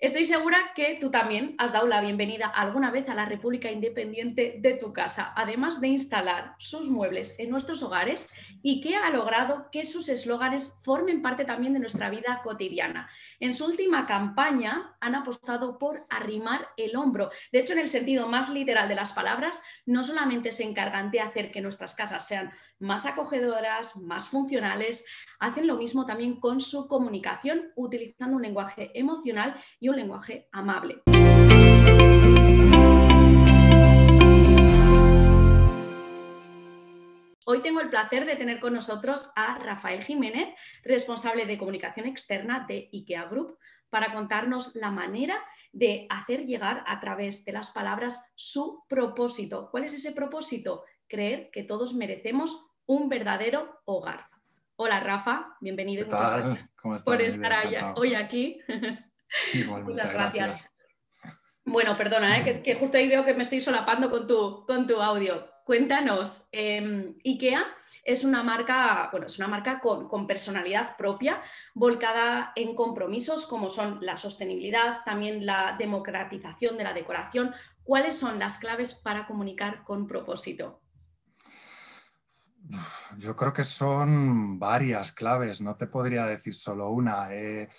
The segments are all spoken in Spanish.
Estoy segura que tú también has dado la bienvenida alguna vez a la República Independiente de tu casa, además de instalar sus muebles en nuestros hogares y que ha logrado que sus eslóganes formen parte también de nuestra vida cotidiana. En su última campaña han apostado por arrimar el hombro. De hecho, en el sentido más literal de las palabras, no solamente se encargan de hacer que nuestras casas sean más acogedoras, más funcionales, hacen lo mismo también con su comunicación utilizando un lenguaje emocional y y un lenguaje amable. Hoy tengo el placer de tener con nosotros a Rafael Jiménez, responsable de comunicación externa de IKEA Group, para contarnos la manera de hacer llegar a través de las palabras su propósito. ¿Cuál es ese propósito? Creer que todos merecemos un verdadero hogar. Hola Rafa, bienvenido muchas gracias por estar hoy aquí. Pues, muchas, gracias. Bueno, perdona, ¿eh? que, justo ahí veo que me estoy solapando con tu, con tu audio. Cuéntanos, em, IKEA es una marca, bueno, es una marca con, personalidad propia, volcada en compromisos como son la sostenibilidad, también la democratización de la decoración. ¿Cuáles son las claves para comunicar con propósito? Yo creo que son varias claves, no te podría decir solo una. Eh,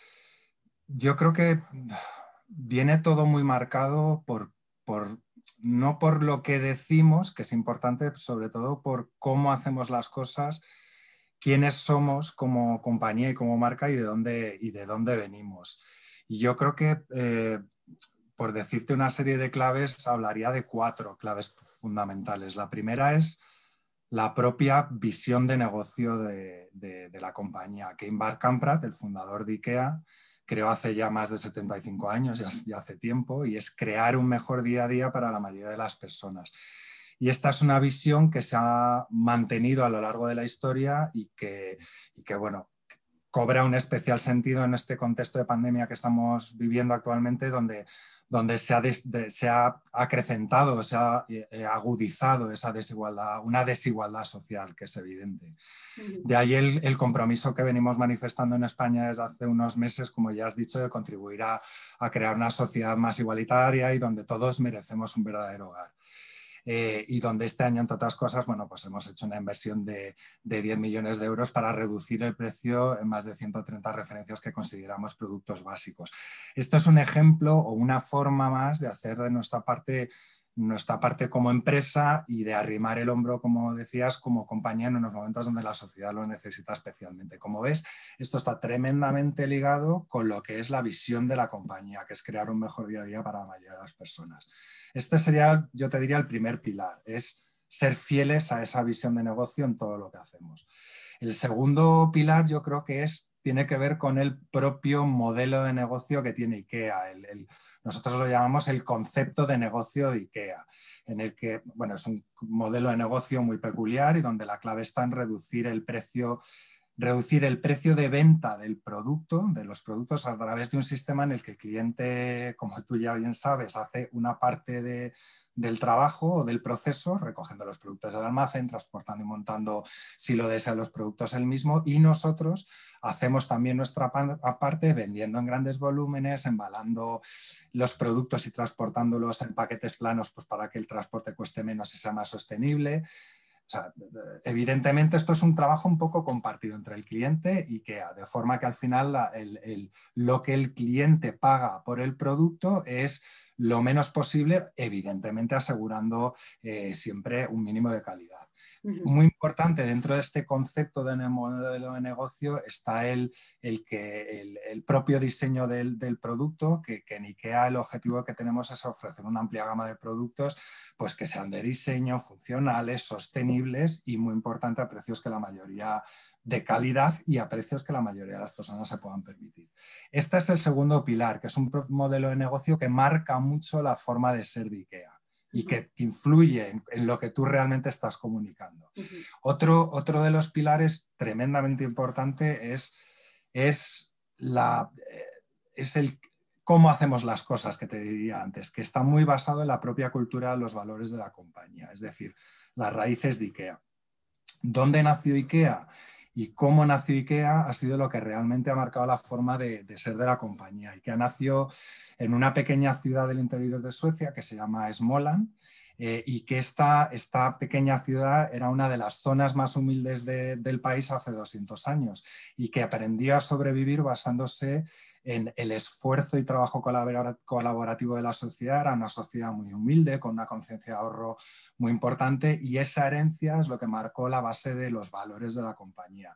yo creo que viene todo muy marcado por, por, no por lo que decimos, que es importante, sobre todo por cómo hacemos las cosas, quiénes somos como compañía y como marca y de dónde, y de dónde venimos. yo creo que, eh, por decirte una serie de claves, hablaría de cuatro claves fundamentales. La primera es la propia visión de negocio de, la compañía. que Bar el fundador de IKEA, creo hace ya más de 75 años, ya, hace tiempo, y es crear un mejor día a día para la mayoría de las personas. Y esta es una visión que se ha mantenido a lo largo de la historia y que, y que bueno, cobra un especial sentido en este contexto de pandemia que estamos viviendo actualmente, donde, donde se, ha se, ha acrecentado, se ha eh, agudizado esa desigualdad, una desigualdad social que es evidente. De ahí el, el, compromiso que venimos manifestando en España desde hace unos meses, como ya has dicho, de contribuir a, a crear una sociedad más igualitaria y donde todos merecemos un verdadero hogar. Eh, y donde este año, entre otras cosas, bueno, pues hemos hecho una inversión de, de 10 millones de euros para reducir el precio en más de 130 referencias que consideramos productos básicos. Esto es un ejemplo o una forma más de hacer de nuestra parte nuestra parte como empresa y de arrimar el hombro, como decías, como compañía en unos momentos donde la sociedad lo necesita especialmente. Como ves, esto está tremendamente ligado con lo que es la visión de la compañía, que es crear un mejor día a día para la mayoría de las personas. Este sería, yo te diría, el primer pilar, es ser fieles a esa visión de negocio en todo lo que hacemos. El segundo pilar yo creo que es tiene que ver con el propio modelo de negocio que tiene IKEA. nosotros lo llamamos el concepto de negocio de IKEA, en el que, bueno, es un modelo de negocio muy peculiar y donde la clave está en reducir el precio reducir el precio de venta del producto, de los productos, a través de un sistema en el que el cliente, como tú ya bien sabes, hace una parte del trabajo o del proceso, recogiendo los productos del almacén, transportando y montando, si lo desea, los productos él mismo, y nosotros hacemos también nuestra parte vendiendo en grandes volúmenes, embalando los productos y transportándolos en paquetes planos pues, para que el transporte cueste menos y sea más sostenible. O sea, evidentemente esto es un trabajo un poco compartido entre el cliente y IKEA, de forma que al final lo que el cliente paga por el producto es lo menos posible, evidentemente asegurando eh, siempre un mínimo de calidad. Muy importante dentro de este concepto de modelo de negocio está el, el que, el, propio diseño del, producto, que, que, en el objetivo que tenemos es ofrecer una amplia gama de productos pues que sean de diseño, funcionales, sostenibles y muy importante a precios que la mayoría de calidad y a precios que la mayoría de las personas se puedan permitir. Este es el segundo pilar, que es un modelo de negocio que marca mucho la forma de ser de IKEA y que influye en, lo que tú realmente estás comunicando. otro, de los pilares tremendamente importante es, eh, es, el cómo hacemos las cosas que te diría antes, que está muy basado en la propia cultura los valores de la compañía, es decir, las raíces de IKEA. ¿Dónde nació IKEA? y cómo nació IKEA ha sido lo que realmente ha marcado la forma de, ser de la compañía. y IKEA nació en una pequeña ciudad del interior de Suecia que se llama smolan eh, y que esta, pequeña ciudad era una de las zonas más humildes del país hace 200 años y que aprendió a sobrevivir basándose en el esfuerzo y trabajo colaborativo de la sociedad. Era una sociedad muy humilde, con una conciencia de ahorro muy importante y esa herencia es lo que marcó la base de los valores de la compañía.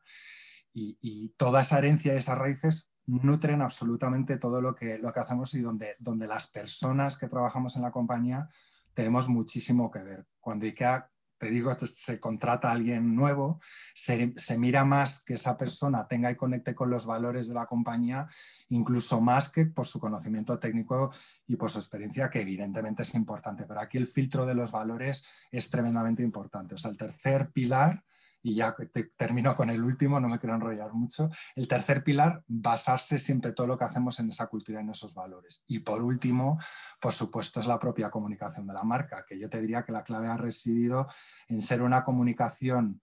Y, toda esa herencia y esas raíces nutren absolutamente todo lo que, hacemos y donde las personas que trabajamos en la compañía tenemos muchísimo que ver. Cuando IKEA, te digo, se contrata a alguien nuevo, se, mira más que esa persona tenga y conecte con los valores de la compañía, incluso más que por su conocimiento técnico y por su experiencia, que evidentemente es importante. Pero aquí el filtro de los valores es tremendamente importante. O sea, el tercer pilar y ya termino con el último, no me quiero enrollar mucho. El tercer pilar, basarse siempre todo lo que hacemos en esa cultura, y en esos valores. Y por último, por supuesto, es la propia comunicación de la marca, que yo te diría que la clave ha residido en ser una comunicación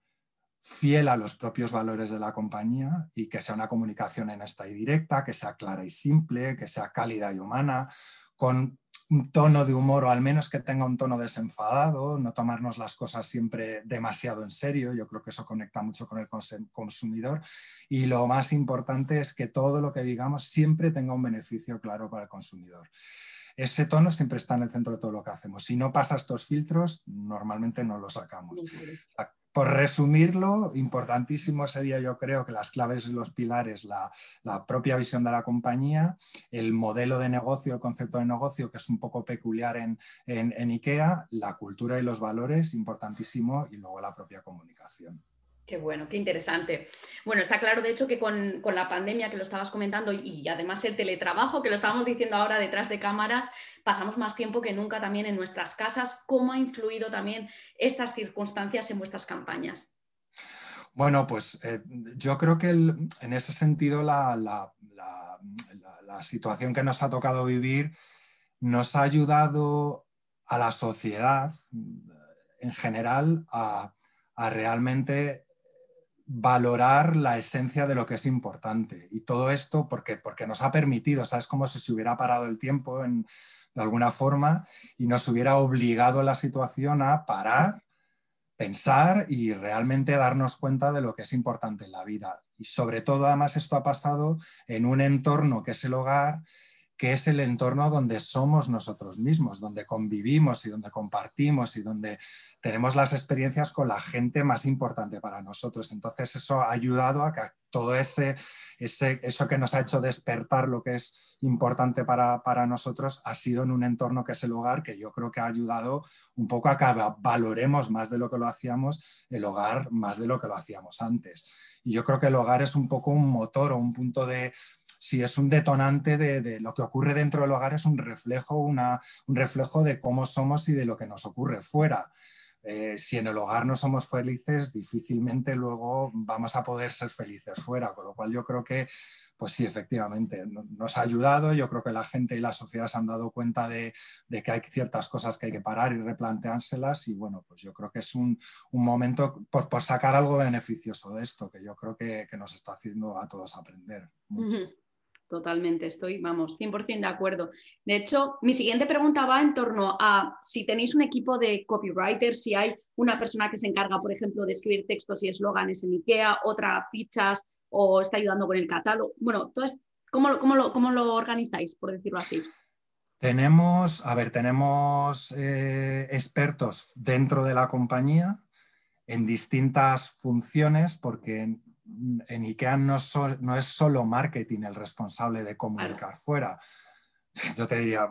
fiel a los propios valores de la compañía y que sea una comunicación honesta y directa, que sea clara y simple, que sea cálida y humana, con un tono de humor o al menos que tenga un tono desenfadado, no tomarnos las cosas siempre demasiado en serio, yo creo que eso conecta mucho con el consumidor y lo más importante es que todo lo que digamos siempre tenga un beneficio claro para el consumidor. Ese tono siempre está en el centro de todo lo que hacemos. Si no pasa estos filtros, normalmente no lo sacamos por resumirlo, importantísimo sería yo creo que las claves y los pilares, la, propia visión de la compañía, el modelo de negocio, el concepto de negocio que es un poco peculiar en IKEA, la cultura y los valores, importantísimo, y luego la propia comunicación. Qué bueno, qué interesante. Bueno, está claro, de hecho, que con, la pandemia que lo estabas comentando y además el teletrabajo que lo estábamos diciendo ahora detrás de cámaras, pasamos más tiempo que nunca también en nuestras casas. ¿Cómo ha influido también estas circunstancias en vuestras campañas? Bueno, pues eh, yo creo que en ese sentido la, situación que nos ha tocado vivir nos ha ayudado a la sociedad eh, en general a, a realmente valorar la esencia de lo que es importante. Y todo esto porque, porque nos ha permitido, es como si se hubiera parado el tiempo en, de alguna forma y nos hubiera obligado la situación a parar, pensar y realmente darnos cuenta de lo que es importante en la vida. Y sobre todo, además, esto ha pasado en un entorno que es el hogar, que es el entorno donde somos nosotros mismos, donde convivimos y donde compartimos y donde tenemos las experiencias con la gente más importante para nosotros. Entonces eso ha ayudado a que todo ese, eso que nos ha hecho despertar lo que es importante para, para, nosotros ha sido en un entorno que es el hogar, que yo creo que ha ayudado un poco a que valoremos más de lo que lo hacíamos el hogar, más de lo que lo hacíamos antes. Y yo creo que el hogar es un poco un motor o un punto de si es un detonante de, lo que ocurre dentro del hogar, es un reflejo, una, un reflejo de cómo somos y de lo que nos ocurre fuera. Eh, si en el hogar no somos felices, difícilmente luego vamos a poder ser felices fuera, con lo cual yo creo que, pues sí, efectivamente, nos ha ayudado, yo creo que la gente y la sociedad se han dado cuenta de, que hay ciertas cosas que hay que parar y replanteárselas y bueno, pues yo creo que es un, momento por, sacar algo beneficioso de esto, que yo creo que, nos está haciendo a todos aprender mucho totalmente, estoy, vamos, 100% de acuerdo. De hecho, mi siguiente pregunta va en torno a si tenéis un equipo de copywriters, si hay una persona que se encarga, por ejemplo, de escribir textos y eslóganes en IKEA, otra fichas o está ayudando con el catálogo. Bueno, entonces, ¿cómo, cómo, lo, lo organizáis, por decirlo así? Tenemos, a ver, tenemos eh, expertos dentro de la compañía en distintas funciones porque en IKEA no, es solo marketing el responsable de comunicar fuera. Yo te diría,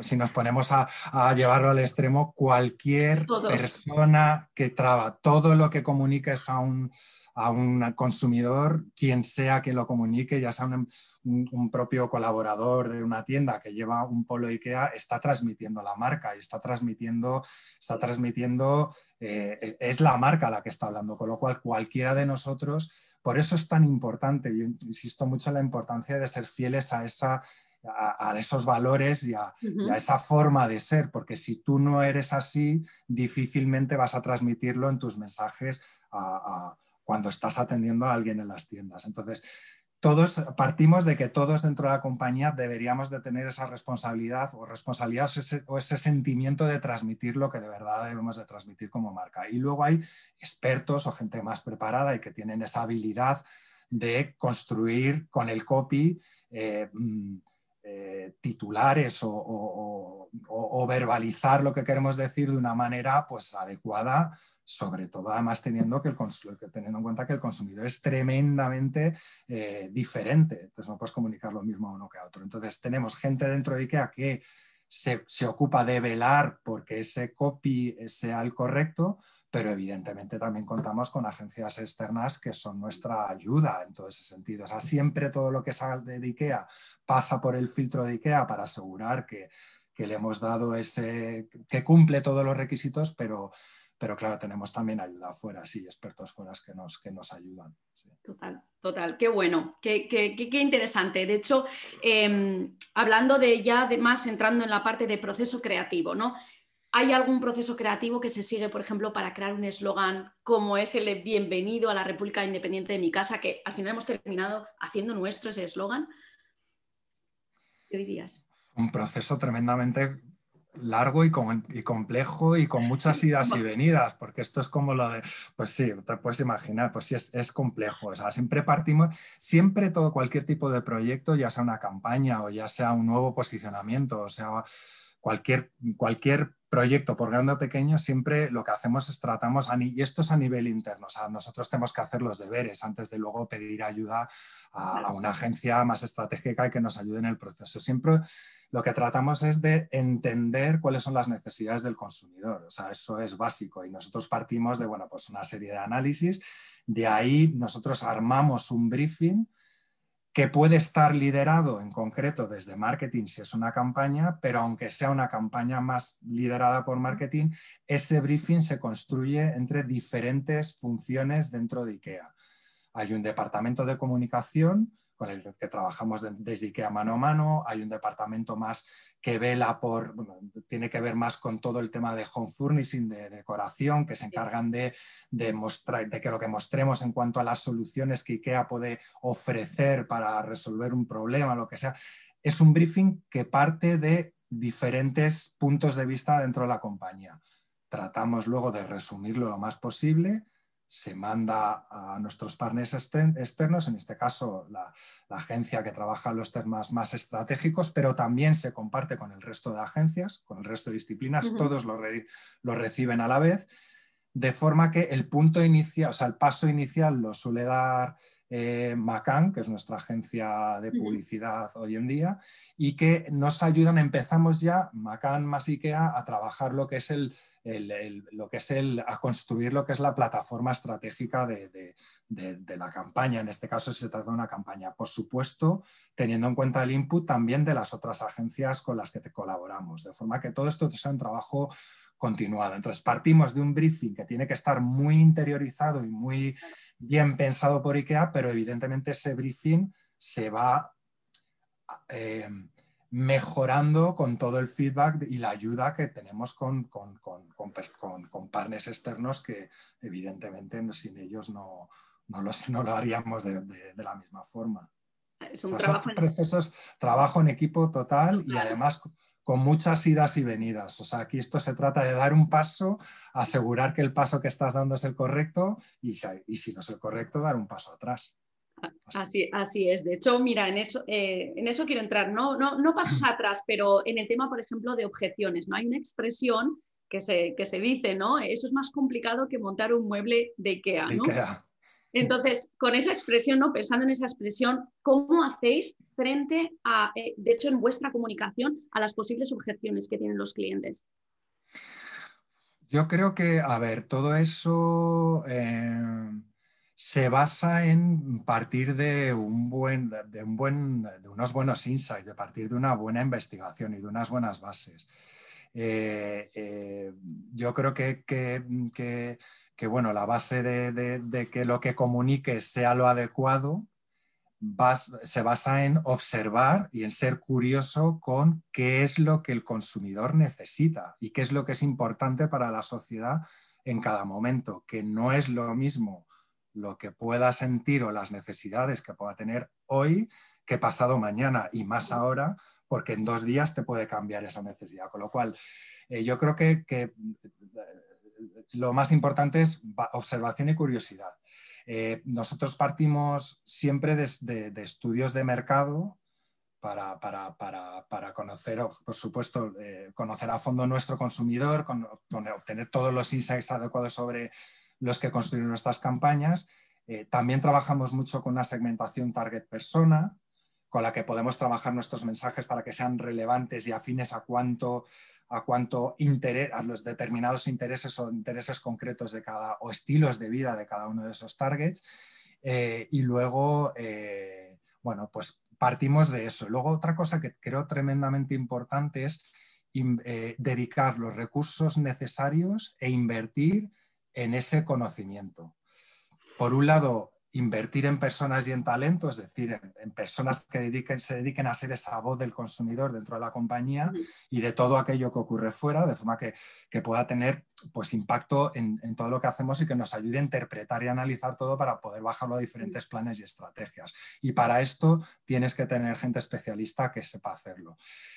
si nos ponemos a, llevarlo al extremo, cualquier persona que traba, todo lo que comuniques a un, a un consumidor, quien sea que lo comunique, ya sea un, propio colaborador de una tienda que lleva un polo IKEA, está transmitiendo la marca y está transmitiendo, está transmitiendo eh, e, es la marca la que está hablando, con lo cual cualquiera de nosotros por eso es tan importante, yo insisto mucho en la importancia de ser fieles a, esa, a, esos valores y a, esa forma de ser, porque si tú no eres así, difícilmente vas a transmitirlo en tus mensajes cuando estás atendiendo a alguien en las tiendas. Entonces, todos partimos de que todos dentro de la compañía deberíamos de tener esa responsabilidad o responsabilidad o ese, sentimiento de transmitir lo que de verdad debemos de transmitir como marca. Y luego hay expertos o gente más preparada y que tienen esa habilidad de construir con el copy eh, mm, eh, titulares o, o verbalizar lo que queremos decir de una manera pues adecuada sobre todo además teniendo, que teniendo en cuenta que el consumidor es tremendamente eh, diferente, entonces no puedes comunicar lo mismo a uno que a otro. Entonces tenemos gente dentro de IKEA que se, ocupa de velar porque ese copy sea el correcto, pero evidentemente también contamos con agencias externas que son nuestra ayuda en todo ese sentido. siempre todo lo que sale de IKEA pasa por el filtro de IKEA para asegurar que, que le hemos dado ese, que cumple todos los requisitos, pero pero claro, tenemos también ayuda fuera, sí, expertos fuera que nos, que nos ayudan. Total, total, qué bueno, qué, qué, qué interesante. De hecho, em, hablando de ya, además, entrando en la parte de proceso creativo, ¿no? ¿Hay algún proceso creativo que se sigue, por ejemplo, para crear un eslogan como es el de bienvenido a la República Independiente de mi casa, que al final hemos terminado haciendo nuestro ese eslogan? ¿Qué dirías? Un proceso tremendamente largo y, complejo y con muchas idas y venidas, porque esto es como lo de, pues sí, te puedes imaginar, pues sí, es, complejo. O sea, siempre partimos, siempre todo cualquier tipo de proyecto, ya sea una campaña o ya sea un nuevo posicionamiento, o sea, cualquier, cualquier proyecto, por grande o pequeño, siempre lo que hacemos es tratamos, y esto es a nivel interno, o sea, nosotros tenemos que hacer los deberes antes de luego pedir ayuda a, a una agencia más estratégica que nos ayude en el proceso. Siempre lo que tratamos es de entender cuáles son las necesidades del consumidor. O sea, eso es básico y nosotros partimos de, bueno, pues una serie de análisis. De ahí nosotros armamos un briefing que puede estar liderado en concreto desde marketing si es una campaña, pero aunque sea una campaña más liderada por marketing, ese briefing se construye entre diferentes funciones dentro de IKEA. Hay un departamento de comunicación, con el que trabajamos desde IKEA mano a mano, hay un departamento más que vela por, tiene que ver más con todo el tema de home furnishing, de, decoración, que se encargan de, mostrar, de que lo que mostremos en cuanto a las soluciones que IKEA puede ofrecer para resolver un problema, lo que sea. Es un briefing que parte de diferentes puntos de vista dentro de la compañía. Tratamos luego de resumirlo lo más posible, se manda a nuestros partners externos, en este caso la, agencia que trabaja los temas más estratégicos, pero también se comparte con el resto de agencias, con el resto de disciplinas, todos lo, reciben a la vez, de forma que el punto inicial, o sea, el paso inicial lo suele dar eh, Macan, que es nuestra agencia de publicidad hoy en día, y que nos ayudan, empezamos ya, Macan más IKEA, a trabajar lo que es el, lo que es el, a construir lo que es la plataforma estratégica de, de, la campaña. En este caso se trata de una campaña, por supuesto, teniendo en cuenta el input también de las otras agencias con las que te colaboramos, de forma que todo esto sea un trabajo continuado. Entonces, partimos de un briefing que tiene que estar muy interiorizado y muy bien pensado por IKEA, pero evidentemente ese briefing se va... Eh, mejorando con todo el feedback y la ayuda que tenemos con, con, partners externos que evidentemente sin ellos no, no lo haríamos de, la misma forma. Es un proceso trabajo, en... equipo total y además con muchas idas y venidas. O sea, aquí esto se trata de dar un paso, asegurar que el paso que estás dando es el correcto y si no es el correcto, dar un paso atrás. Así, es. De hecho, mira, en eso, eh, en eso quiero entrar. No, no, pasos mm. atrás, pero en el tema, por ejemplo, de objeciones. ¿no? Hay una expresión que se, se dice, ¿no? Eso es más complicado que montar un mueble de Ikea, ¿no? Entonces, con esa expresión, ¿no? pensando en esa expresión, ¿cómo hacéis frente a, eh, de hecho, en vuestra comunicación, a las posibles objeciones que tienen los clientes? Yo creo que, a ver, todo eso... Eh, se basa en partir de, un buen, de, unos buenos insights, de partir de una buena investigación y de unas buenas bases. Eh, eh, yo creo que, la base de, que lo que comunique sea lo adecuado se basa en observar y en ser curioso con qué es lo que el consumidor necesita y qué es lo que es importante para la sociedad en cada momento, que no es lo mismo lo que pueda sentir o las necesidades que pueda tener hoy que pasado mañana y más ahora, porque en dos días te puede cambiar esa necesidad. Con lo cual, eh, yo creo que, eh, lo más importante es observación y curiosidad. Eh, nosotros partimos siempre de, estudios de mercado, para, para, para, para, conocer, por supuesto, conocer a fondo nuestro consumidor, obtener todos los insights adecuados sobre, los que construyen nuestras campañas. Eh, también trabajamos mucho con una segmentación target persona, con la que podemos trabajar nuestros mensajes para que sean relevantes y afines a cuánto a cuánto interés, a los determinados intereses o intereses concretos de cada o estilos de vida de cada uno de esos targets. Eh, y luego, eh, bueno, pues partimos de eso. Luego otra cosa que creo tremendamente importante es dedicar los recursos necesarios e invertir en ese conocimiento. Por un lado, invertir en personas y en talento, es decir, en, personas que se dediquen a ser esa voz del consumidor dentro de la compañía y de todo aquello que ocurre fuera, de forma que, pueda tener pues, impacto en, todo lo que hacemos y que nos ayude a interpretar y analizar todo para poder bajarlo a diferentes planes y estrategias. Y para esto tienes que tener gente especialista que sepa hacerlo.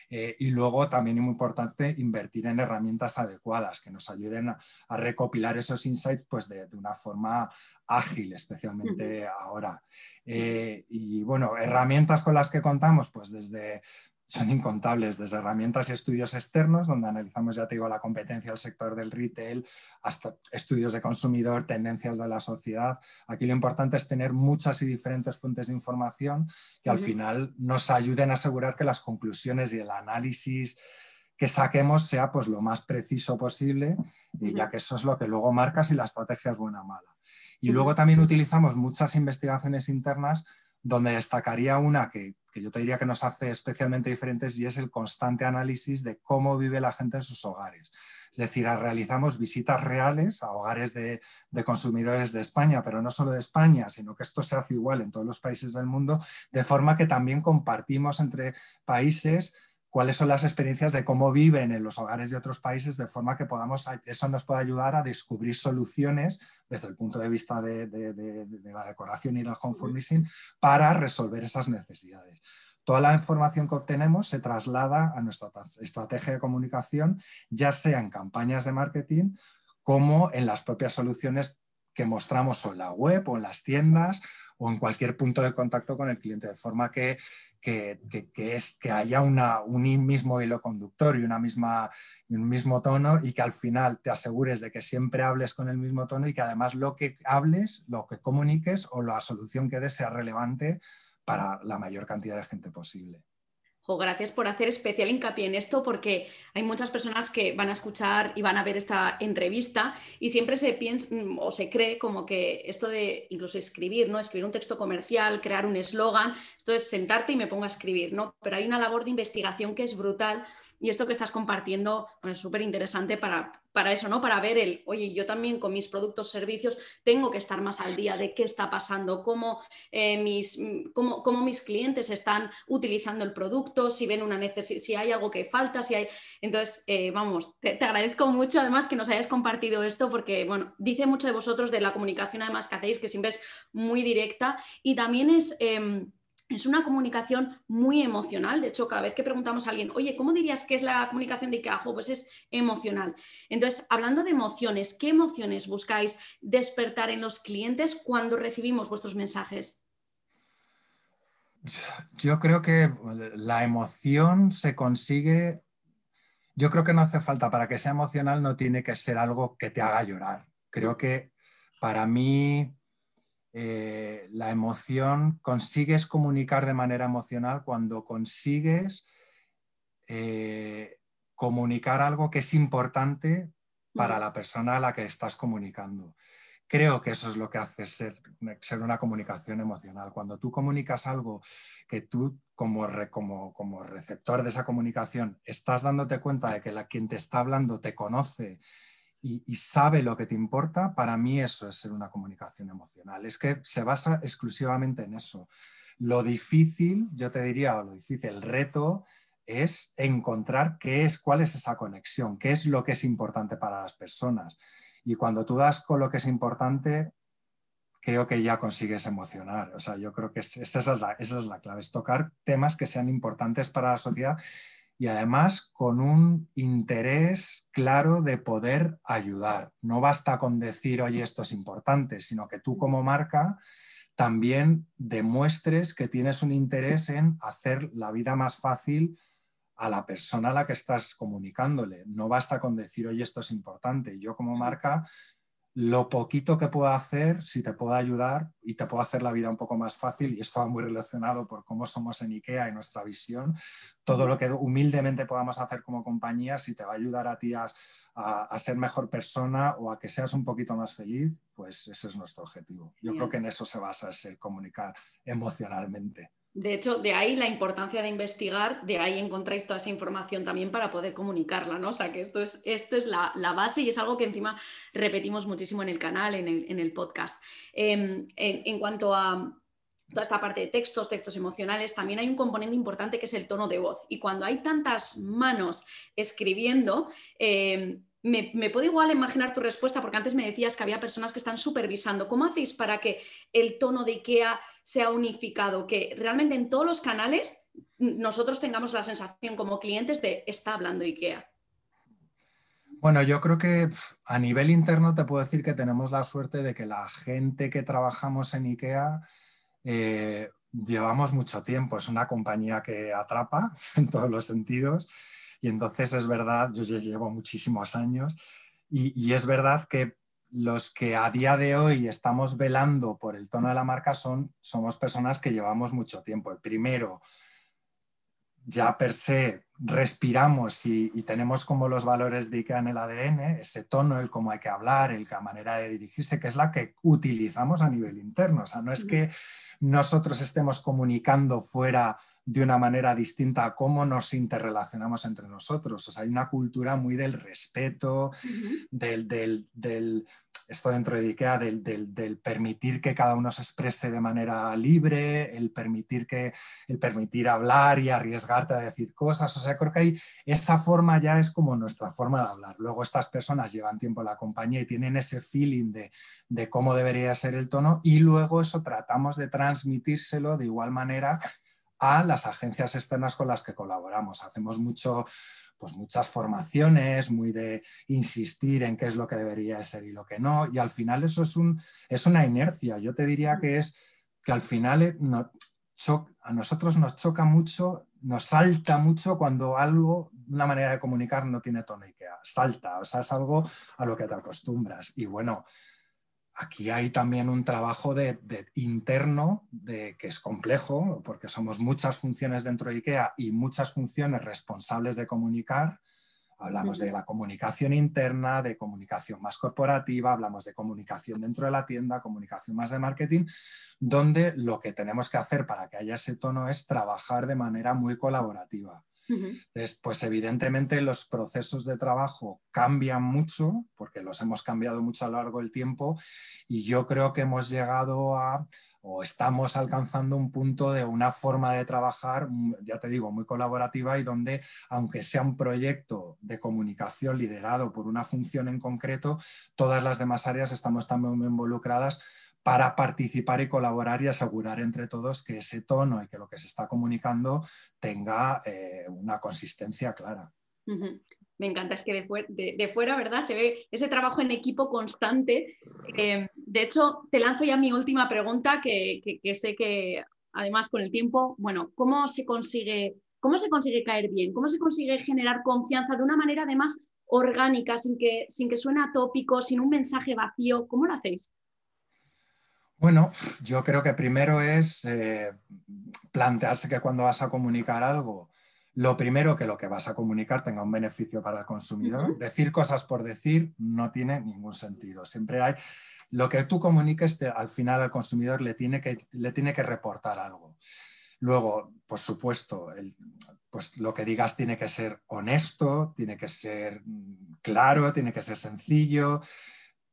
Eh, y luego también es muy importante invertir en herramientas adecuadas que nos ayuden a, recopilar esos insights pues, de, de una forma ágil, especialmente eh, ahora. Eh, y bueno, herramientas con las que contamos, pues desde son incontables, desde herramientas y estudios externos, donde analizamos, ya te digo, la competencia del sector del retail, hasta estudios de consumidor, tendencias de la sociedad. Aquí lo importante es tener muchas y diferentes fuentes de información que al final nos ayuden a asegurar que las conclusiones y el análisis que saquemos sea pues lo más preciso posible, y ya que eso es lo que luego marca si la estrategia es buena o mala. Y luego también utilizamos muchas investigaciones internas donde destacaría una que, yo te diría que nos hace especialmente diferentes y es el constante análisis de cómo vive la gente en sus hogares. Es decir, ah, realizamos visitas reales a hogares de, de, consumidores de España, pero no solo de España, sino que esto se hace igual en todos los países del mundo, de forma que también compartimos entre países cuáles son las experiencias de cómo viven en los hogares de otros países, de forma que podamos, eso nos pueda ayudar a descubrir soluciones desde el punto de vista de, de la decoración y del home furnishing para resolver esas necesidades. Toda la información que obtenemos se traslada a nuestra estrategia de comunicación, ya sea en campañas de marketing como en las propias soluciones que mostramos o en la web o en las tiendas o en cualquier punto de contacto con el cliente, de forma que, que, que, es, que haya un mismo hilo conductor y una misma, un mismo tono y que al final te asegures de que siempre hables con el mismo tono y que además lo que hables, lo que comuniques o la solución que des sea relevante para la mayor cantidad de gente posible o gracias por hacer especial hincapié en esto porque hay muchas personas que van a escuchar y van a ver esta entrevista y siempre se piensa mm, o se cree como que esto de incluso escribir, ¿no? Escribir un texto comercial, crear un eslogan, esto es sentarte y me pongo a escribir, ¿no? Pero hay una labor de investigación que es brutal y esto que estás compartiendo pues, es súper interesante para, para eso, ¿no? Para ver el, oye, yo también con mis productos, servicios, tengo que estar más al día de qué está pasando, cómo, eh, mis, mis clientes están utilizando el producto, si ven una necesidad, si hay algo que falta, si hay... Entonces, eh, vamos, te, agradezco mucho además que nos hayas compartido esto porque, bueno, dice mucho de vosotros de la comunicación además que hacéis, que siempre es muy directa y también es... Em, es una comunicación muy emocional. De hecho, cada vez que preguntamos a alguien, oye, ¿cómo dirías que es la comunicación de ajo? Pues es emocional. Entonces, hablando de emociones, ¿qué emociones buscáis despertar en los clientes cuando recibimos vuestros mensajes? Yo creo que la emoción se consigue. Yo creo que no hace falta, para que sea emocional no tiene que ser algo que te haga llorar. Creo que para mí eh, la emoción, consigues comunicar de manera emocional cuando consigues eh, comunicar algo que es importante para la persona a la que estás comunicando. Creo que eso es lo que hace ser, una comunicación emocional. Cuando tú comunicas algo que tú como, como receptor de esa comunicación estás dándote cuenta de que la, quien te está hablando te conoce y, sabe lo que te importa, para mí eso es ser una comunicación emocional. Es que se basa exclusivamente en eso. Lo difícil, yo te diría, o lo difícil, el reto es encontrar qué es, cuál es esa conexión, qué es lo que es importante para las personas. Y cuando tú das con lo que es importante, creo que ya consigues emocionar. O sea, yo creo que esa es la, esa es la clave, es tocar temas que sean importantes para la sociedad y además con un interés claro de poder ayudar. No basta con decir, oye, esto es importante, sino que tú como marca también demuestres que tienes un interés en hacer la vida más fácil a la persona a la que estás comunicándole. No basta con decir, oye, esto es importante. Yo como marca lo poquito que pueda hacer, si te puedo ayudar y te puedo hacer la vida un poco más fácil, y esto va muy relacionado por cómo somos en IKEA y nuestra visión, todo lo que humildemente podamos hacer como compañía, si te va a ayudar a ti a, ser mejor persona o a que seas un poquito más feliz, pues ese es nuestro objetivo. Yo creo que en eso se basa el comunicar emocionalmente. De hecho, de ahí la importancia de investigar, de ahí encontráis toda esa información también para poder comunicarla, ¿no? O sea, que esto es, esto es la, base y es algo que encima repetimos muchísimo en el canal, en el, podcast. Em, en, cuanto a toda esta parte de textos, textos emocionales, también hay un componente importante que es el tono de voz. Y cuando hay tantas manos escribiendo, em, me, puedo igual imaginar tu respuesta porque antes me decías que había personas que están supervisando. ¿Cómo hacéis para que el tono de IKEA sea unificado? Que realmente en todos los canales nosotros tengamos la sensación como clientes de está hablando IKEA. Bueno, yo creo que a nivel interno te puedo decir que tenemos la suerte de que la gente que trabajamos en IKEA eh, llevamos mucho tiempo. Es una compañía que atrapa en todos los sentidos y entonces es verdad, yo ya llevo muchísimos años y, es verdad que los que a día de hoy estamos velando por el tono de la marca son, somos personas que llevamos mucho tiempo. El primero, ya per se respiramos y, tenemos como los valores de IKEA en el ADN, ese tono, el cómo hay que hablar, el, la manera de dirigirse, que es la que utilizamos a nivel interno. O sea, no es que nosotros estemos comunicando fuera de una manera distinta a cómo nos interrelacionamos entre nosotros. O sea, hay una cultura muy del respeto, del, esto dentro de IKEA, del, del, permitir que cada uno se exprese de manera libre, el permitir, que, el permitir hablar y arriesgarte a decir cosas. O sea, creo que hay, esa forma ya es como nuestra forma de hablar. Luego estas personas llevan tiempo en la compañía y tienen ese feeling de, de cómo debería ser el tono y luego eso tratamos de transmitírselo de igual manera a las agencias externas con las que colaboramos. Hacemos mucho, pues muchas formaciones, muy de insistir en qué es lo que debería ser y lo que no, y al final eso es, una inercia. Yo te diría que es que al final eh, no, a nosotros nos choca mucho, nos salta mucho cuando algo, una manera de comunicar no tiene tono IKEA, salta, o sea, es algo a lo que te acostumbras. Y bueno, aquí hay también un trabajo de, interno que es complejo, porque somos muchas funciones dentro de IKEA y muchas funciones responsables de comunicar. Hablamos de la comunicación interna, de comunicación más corporativa, hablamos de comunicación dentro de la tienda, comunicación más de marketing, donde lo que tenemos que hacer para que haya ese tono es trabajar de manera muy colaborativa pues evidentemente los procesos de trabajo cambian mucho, porque los hemos cambiado mucho a lo largo del tiempo, y yo creo que hemos llegado a o estamos alcanzando un punto de una forma de trabajar, mm, ya te digo, muy colaborativa y donde, aunque sea un proyecto de comunicación liderado por una función en concreto, todas las demás áreas estamos también involucradas para participar y colaborar y asegurar entre todos que ese tono y que lo que se está comunicando tenga eh, una consistencia clara. Me encanta, es que de, fuera, ¿verdad? Se ve ese trabajo en equipo constante. Em, de hecho, te lanzo ya mi última pregunta, que, sé que además con el tiempo, bueno, ¿cómo se consigue ¿Cómo se consigue caer bien? ¿Cómo se consigue generar confianza de una manera además orgánica, sin que, sin que suene atópico, sin un mensaje vacío? ¿Cómo lo hacéis? Bueno, yo creo que primero es eh, plantearse que cuando vas a comunicar algo, lo primero que lo que vas a comunicar tenga un beneficio para el consumidor. Decir cosas por decir no tiene ningún sentido. Siempre hay lo que tú comuniques, al final al consumidor le tiene que, le tiene que reportar algo. Luego, por supuesto, pues lo que digas tiene que ser honesto, tiene que ser mm, claro, tiene que ser sencillo,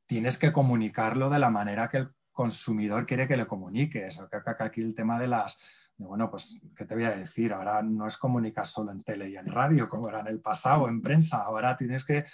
tienes que comunicarlo de la manera que el consumidor quiere que le comuniques. Aquí el tema de las, bueno, pues, ¿qué te voy a decir? Ahora no es comunicar solo en tele y en radio, como era en el pasado, en prensa. Ahora tienes que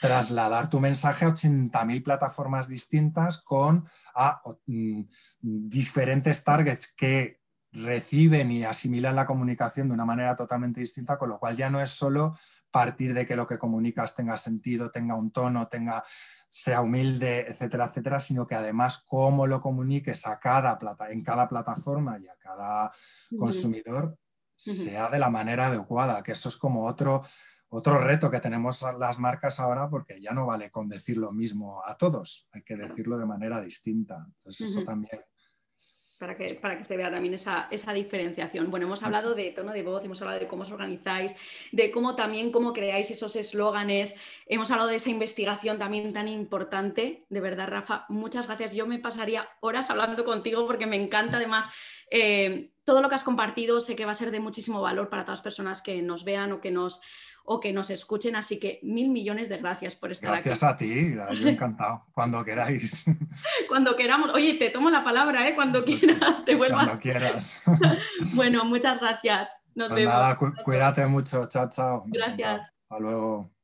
trasladar tu mensaje a 80.000 plataformas distintas con a, mm, diferentes targets que reciben y asimilan la comunicación de una manera totalmente distinta, con lo cual ya no es solo partir de que lo que comunicas tenga sentido, tenga un tono, tenga, sea humilde, etcétera, etcétera, sino que además cómo lo comuniques a cada en cada plataforma y a cada consumidor sea de la manera adecuada, que eso es como otro otro reto que tenemos las marcas ahora, porque ya no vale con decir lo mismo a todos, hay que decirlo de manera distinta. Entonces, eso también para que, para que, se vea también esa, esa, diferenciación. Bueno, hemos hablado de tono de voz, hemos hablado de cómo os organizáis, de cómo también cómo creáis esos eslóganes, hemos hablado de esa investigación también tan importante. De verdad, Rafa, muchas gracias. Yo me pasaría horas hablando contigo porque me encanta además. Eh, todo lo que has compartido sé que va a ser de muchísimo valor para todas las personas que nos vean o que nos, o que nos escuchen. Así que mil millones de gracias por estar gracias aquí. Gracias a ti, ha encantado. Cuando queráis. Cuando queramos. Oye, te tomo la palabra, ¿eh? Cuando quieras, te vuelvo Cuando quieras. bueno, muchas gracias. Nos pues vemos. Nada, cuídate mucho. Chao, chao. Gracias. Hasta luego.